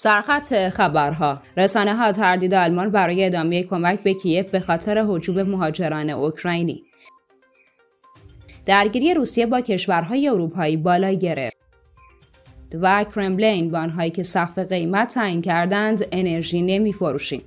سرخط خبرها رسانه ها تردید آلمان برای ادامه کمک به کیف به خاطر حجوب مهاجران اوکراینی درگیری روسیه با کشورهای اروپایی بالا گرفت و کرملین به آنهایی که سقف قیمت تعیین کردند انرژی نمیفروشیم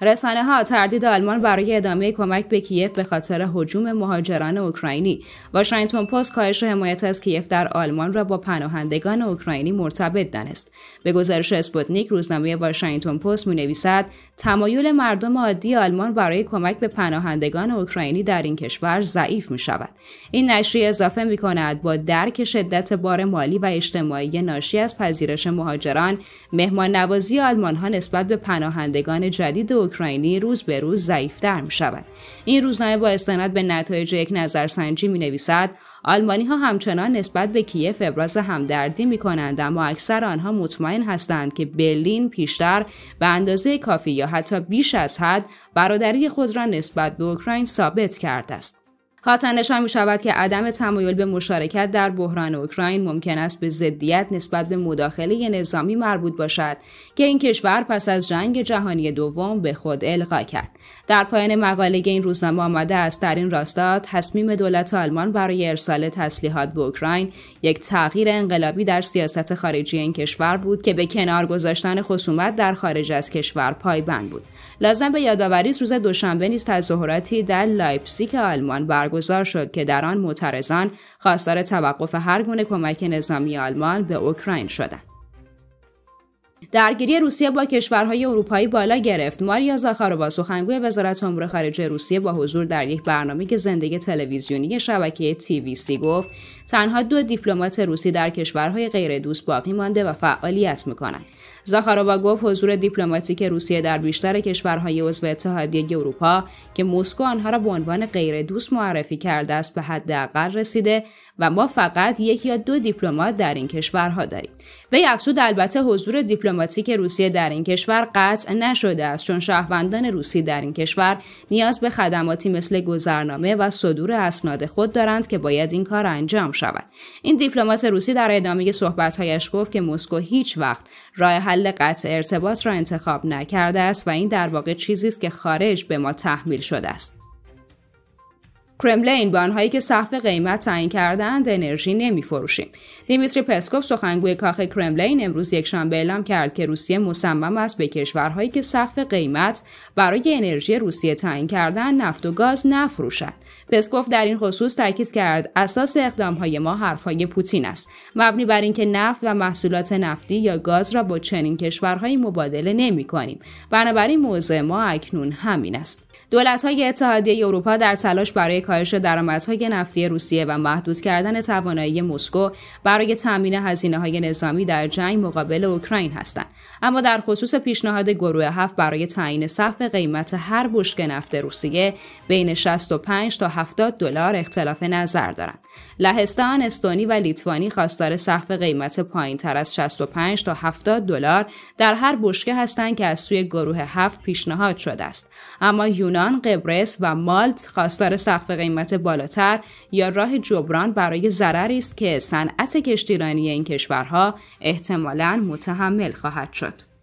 رسانه ها تردید آلمان برای ادامه کمک به کیف به خاطر حجوم مهاجران اوکراینی واشنگتن پست کاهش حمایت از کیف در آلمان را با پناهندگان اوکراینی مرتبط دانست به گزارش اسپوتنیک روزنامه واشنگتن پست نویسد تمایل مردم عادی آلمان برای کمک به پناهندگان اوکراینی در این کشور ضعیف می شود این نشریه اضافه می کند با درک شدت بار مالی و اجتماعی ناشی از پذیرش مهاجران مهمان نوازی آلمان ها نسبت به پناهندگان جدید اوکراینی روز به روز ضعیفتر می شود. این روزنامه با استناد به نتایج یک نظرسنجی می نویسد آلمانی ها همچنان نسبت به کیف ابراز همدردی می کنند اما اکثر آنها مطمئن هستند که برلین پیشتر به اندازه کافی یا حتی بیش از حد برادری خود را نسبت به اوکراین ثابت کرده است. خاطر نشان می شود که عدم تمایل به مشارکت در بحران اوکراین ممکن است به ضدیت نسبت به مداخله نظامی مربوط باشد که این کشور پس از جنگ جهانی دوم به خود القا کرد در پایان مقاله این روزنامه آمده است در این راستا تصمیم دولت آلمان برای ارسال تسلیحات به اوکراین یک تغییر انقلابی در سیاست خارجی این کشور بود که به کنار گذاشتن خصومت در خارج از کشور پایبند بود لازم به یادآوری روز دوشنبه نیز تظاهراتی در لایپزیگ آلمان برگزار برگزار شد که در آن معترضان خواستار توقف هر گونه کمک نظامی آلمان به اوکراین شدند. درگیری روسیه با کشورهای اروپایی بالا گرفت ماریا زاخاروا سخنگوی وزارت امور خارجه روسیه با حضور در یک برنامه که زندگی تلویزیونی شبکه سی گفت تنها دو دیپلمات روسی در کشورهای غیر دوست باقی مانده و فعالیت میکنند زاخاروا گفت حضور دیپلماتیک روسیه در بیشتر کشورهای عضو اتحادیه اروپا که مسکو آنها را به عنوان غیر دوست معرفی کرده است به حداقل رسیده و ما فقط یک یا دو دیپلمات در این کشورها داریم وی افزود البته حضور دیپلماتیک روسیه در این کشور قطع نشده است چون شهروندان روسی در این کشور نیاز به خدماتی مثل گذرنامه و صدور اسناد خود دارند که باید این کار انجام شود این دیپلمات روسی در ادامه صحبتهایش گفت که مسکو هیچ وقت راه حل قطع ارتباط را انتخاب نکرده است و این در واقع چیزی است که خارج به ما تحمیل شده است کرملین به آنهایی که سقف قیمت تعیین کردند انرژی نمیفروشیم دیمیتری پسکوف سخنگوی کاخ کرملین امروز یکشنبه اعلام کرد که روسیه مصمم است به کشورهایی که سقف قیمت برای انرژی روسیه تعیین کردن نفت و گاز نفروشد پسکوف در این خصوص تاکید کرد اساس اقدامهای ما حرفهای پوتین است مبنی بر اینکه نفت و محصولات نفتی یا گاز را با چنین کشورهایی مبادله نمی بنابراین موضع ما اکنون همین است دولت های اتحادیه اروپا در تلاش برای کاهش درآمدهای نفتی روسیه و محدود کردن توانایی مسکو برای تامین هزینه های نظامی در جنگ مقابل اوکراین هستند اما در خصوص پیشنهاد گروه هفت برای تعیین سقف قیمت هر بشک نفت روسیه بین 65 تا 70 دلار اختلاف نظر دارند لهستان استونی و لیتوانی خواستار سقف قیمت پایین تر از 65 تا 70 دلار در هر بشکه هستند که از سوی گروه هفت پیشنهاد شده است اما یونان قبرس و مالت خواستار سقف قیمت بالاتر یا راه جبران برای ضرری است که صنعت کشتیرانی این کشورها احتمالا متحمل خواهد شد.